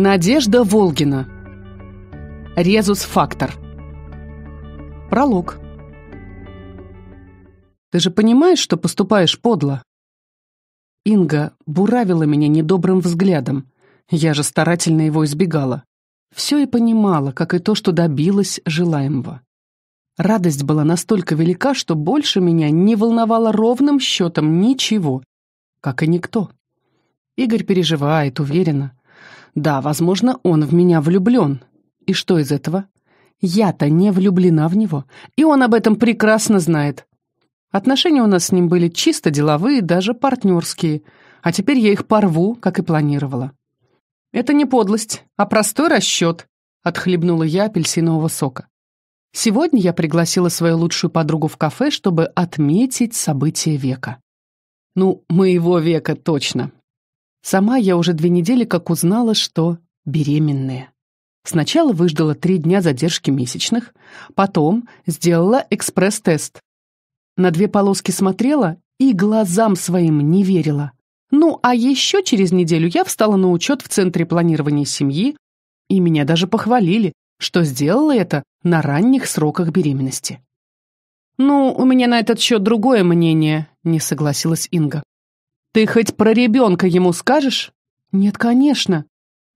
Надежда Волгина. Резус-фактор. Пролог. Ты же понимаешь, что поступаешь подло? Инга буравила меня недобрым взглядом. Я же старательно его избегала. Все и понимала, как и то, что добилась желаемого. Радость была настолько велика, что больше меня не волновало ровным счетом ничего, как и никто. Игорь переживает, уверенно. Да, возможно, он в меня влюблен. И что из этого? Я-то не влюблена в него, и он об этом прекрасно знает. Отношения у нас с ним были чисто деловые, даже партнерские, а теперь я их порву, как и планировала. Это не подлость, а простой расчет, отхлебнула я апельсинового сока. Сегодня я пригласила свою лучшую подругу в кафе, чтобы отметить событие века. Ну, моего века точно. Сама я уже две недели как узнала, что беременная. Сначала выждала три дня задержки месячных, потом сделала экспресс-тест. На две полоски смотрела и глазам своим не верила. Ну, а еще через неделю я встала на учет в Центре планирования семьи, и меня даже похвалили, что сделала это на ранних сроках беременности. «Ну, у меня на этот счет другое мнение», — не согласилась Инга. Ты хоть про ребенка ему скажешь? Нет, конечно.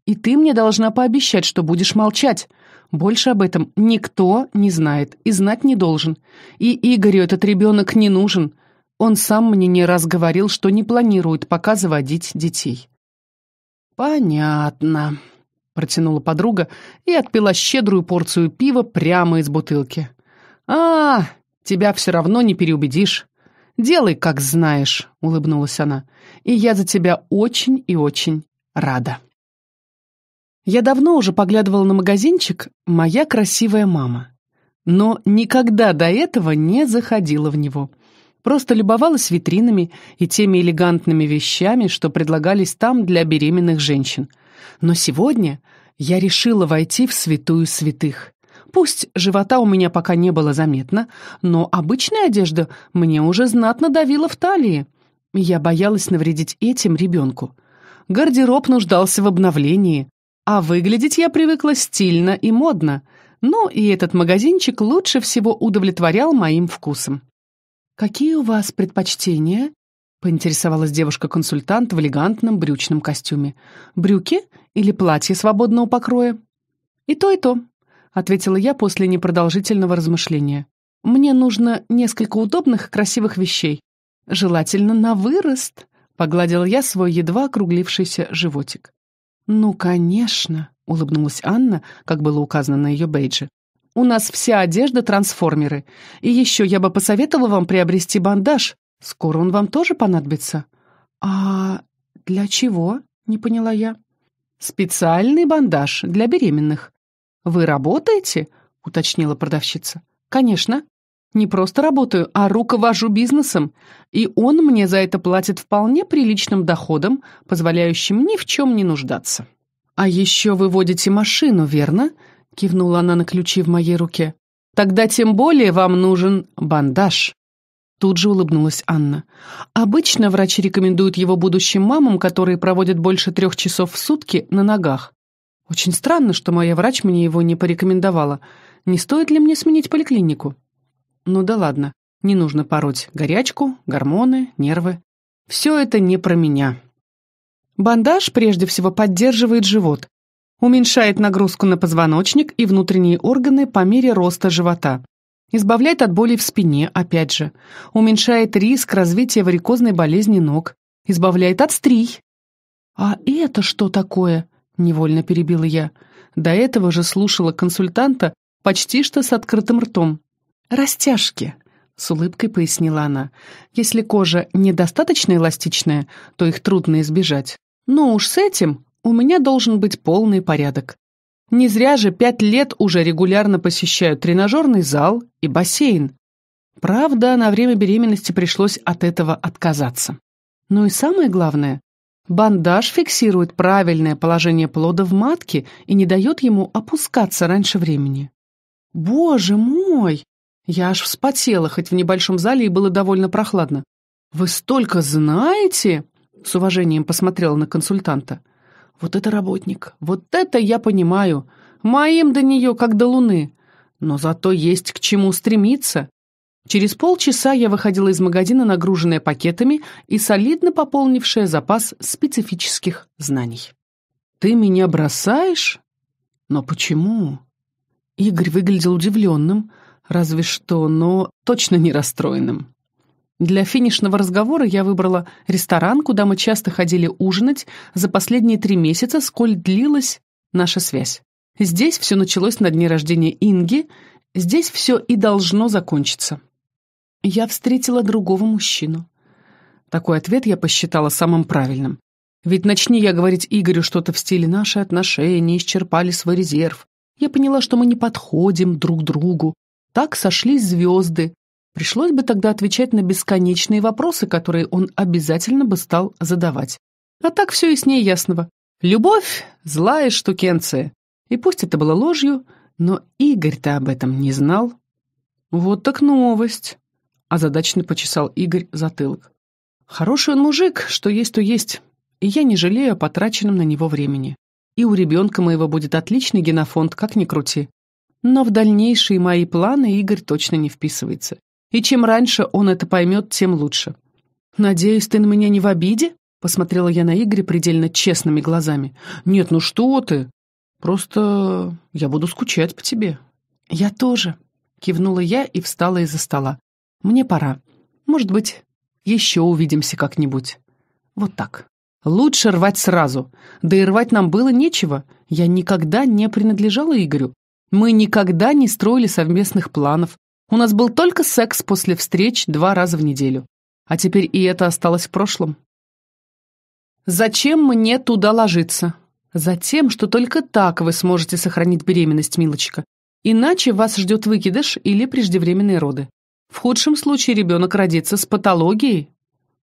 И ты мне должна пообещать, что будешь молчать. Больше об этом никто не знает и знать не должен. И Игорю этот ребенок не нужен. Он сам мне не раз говорил, что не планирует пока заводить детей. Понятно, протянула подруга и отпила щедрую порцию пива прямо из бутылки. А, тебя все равно не переубедишь. Делай, как знаешь», — улыбнулась она. «И я за тебя очень и очень рада». Я давно уже поглядывала на магазинчик «Моя красивая мама», но никогда до этого не заходила в него. Просто любовалась витринами и теми элегантными вещами, что предлагались там для беременных женщин. Но сегодня я решила войти в святую святых. Пусть живота у меня пока не было заметно, но обычная одежда мне уже знатно давила в талии. Я боялась навредить этим ребенку. Гардероб нуждался в обновлении, а выглядеть я привыкла стильно и модно. Ну и этот магазинчик лучше всего удовлетворял моим вкусом. «Какие у вас предпочтения?» — поинтересовалась девушка-консультант в элегантном брючном костюме. «Брюки или платье свободного покроя?» «И то, и то», ответила я после непродолжительного размышления. Мне нужно несколько удобных, красивых вещей. Желательно на вырост, погладила я свой едва округлившийся животик. Ну, конечно, улыбнулась Анна, как было указано на ее бейджи. У нас вся одежда трансформеры. И еще я бы посоветовала вам приобрести бандаж. Скоро он вам тоже понадобится. А для чего? не поняла я. Специальный бандаж для беременных. «Вы работаете?» — уточнила продавщица. «Конечно. Не просто работаю, а руковожу бизнесом. И он мне за это платит вполне приличным доходом, позволяющим ни в чем не нуждаться». «А еще вы водите машину, верно?» — кивнула она на ключи в моей руке. «Тогда тем более вам нужен бандаж». Тут же улыбнулась Анна. «Обычно врачи рекомендуют его будущим мамам, которые проводят больше трех часов в сутки на ногах. Очень странно, что моя врач мне его не порекомендовала. Не стоит ли мне сменить поликлинику? Ну да ладно, не нужно пороть горячку, гормоны, нервы. Все это не про меня. Бандаж прежде всего поддерживает живот, уменьшает нагрузку на позвоночник и внутренние органы по мере роста живота, избавляет от боли в спине, опять же, уменьшает риск развития варикозной болезни ног, избавляет от стрий. А это что такое? невольно перебила я. До этого же слушала консультанта почти что с открытым ртом. «Растяжки», — с улыбкой пояснила она. «Если кожа недостаточно эластичная, то их трудно избежать. Но уж с этим у меня должен быть полный порядок. Не зря же пять лет уже регулярно посещаю тренажерный зал и бассейн. Правда, на время беременности пришлось от этого отказаться. Ну и самое главное, Бандаж фиксирует правильное положение плода в матке и не дает ему опускаться раньше времени. «Боже мой!» Я аж вспотела, хоть в небольшом зале и было довольно прохладно. «Вы столько знаете?» С уважением посмотрела на консультанта. «Вот это работник! Вот это я понимаю! Моим до нее, как до луны! Но зато есть к чему стремиться!» Через полчаса я выходила из магазина, нагруженная пакетами и солидно пополнившая запас специфических знаний. «Ты меня бросаешь? Но почему?» Игорь выглядел удивленным, разве что, но точно не расстроенным. Для финишного разговора я выбрала ресторан, куда мы часто ходили ужинать за последние три месяца, сколь длилась наша связь. Здесь все началось на дне рождения Инги, здесь все и должно закончиться. Я встретила другого мужчину. Такой ответ я посчитала самым правильным. Ведь начни я говорить Игорю что-то в стиле «наши отношения исчерпали свой резерв». Я поняла, что мы не подходим друг другу. Так сошлись звезды. Пришлось бы тогда отвечать на бесконечные вопросы, которые он обязательно бы стал задавать. А так все и с ней ясного. Любовь — злая штукенция. И пусть это было ложью, но Игорь-то об этом не знал. Вот так новость озадаченно почесал Игорь затылок. Хороший он мужик, что есть, то есть. И я не жалею о потраченном на него времени. И у ребенка моего будет отличный генофонд, как ни крути. Но в дальнейшие мои планы Игорь точно не вписывается. И чем раньше он это поймет, тем лучше. «Надеюсь, ты на меня не в обиде?» Посмотрела я на Игоря предельно честными глазами. «Нет, ну что ты? Просто я буду скучать по тебе». «Я тоже», — кивнула я и встала из-за стола. Мне пора. Может быть, еще увидимся как-нибудь. Вот так. Лучше рвать сразу. Да и рвать нам было нечего. Я никогда не принадлежала Игорю. Мы никогда не строили совместных планов. У нас был только секс после встреч два раза в неделю. А теперь и это осталось в прошлом. «Зачем мне туда ложиться?» «Затем, что только так вы сможете сохранить беременность, милочка. Иначе вас ждет выкидыш или преждевременные роды. В худшем случае ребенок родится с патологией.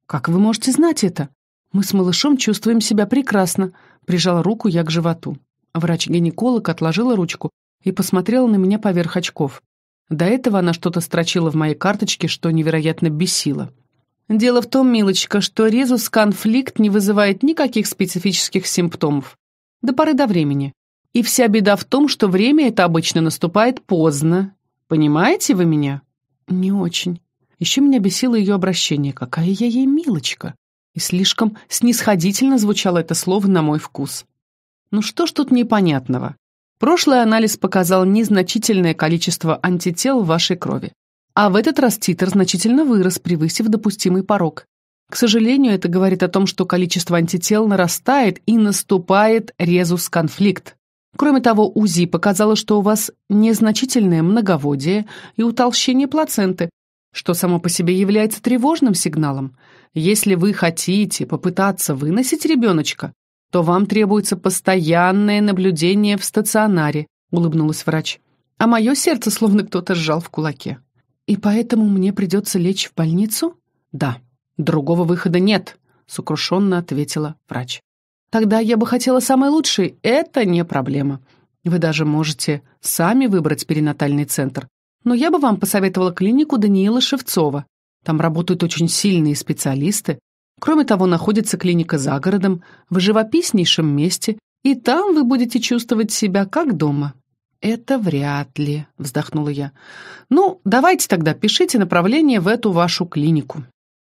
Как вы можете знать это? Мы с малышом чувствуем себя прекрасно, прижала руку я к животу. Врач-гинеколог отложила ручку и посмотрела на меня поверх очков. До этого она что-то строчила в моей карточке, что невероятно бесило. Дело в том, милочка, что резус-конфликт не вызывает никаких специфических симптомов. До поры до времени. И вся беда в том, что время это обычно наступает поздно. Понимаете вы меня? Не очень. Еще меня бесило ее обращение. Какая я ей милочка. И слишком снисходительно звучало это слово на мой вкус. Ну что ж тут непонятного? Прошлый анализ показал незначительное количество антител в вашей крови. А в этот раз титр значительно вырос, превысив допустимый порог. К сожалению, это говорит о том, что количество антител нарастает и наступает резус-конфликт. Кроме того, УЗИ показало, что у вас незначительное многоводие и утолщение плаценты, что само по себе является тревожным сигналом. Если вы хотите попытаться выносить ребеночка, то вам требуется постоянное наблюдение в стационаре», — улыбнулась врач. «А мое сердце словно кто-то сжал в кулаке». «И поэтому мне придется лечь в больницу?» «Да, другого выхода нет», — сокрушенно ответила врач. Тогда я бы хотела самый лучший. Это не проблема. Вы даже можете сами выбрать перинатальный центр. Но я бы вам посоветовала клинику Даниила Шевцова. Там работают очень сильные специалисты. Кроме того, находится клиника за городом, в живописнейшем месте, и там вы будете чувствовать себя как дома. «Это вряд ли», — вздохнула я. «Ну, давайте тогда пишите направление в эту вашу клинику».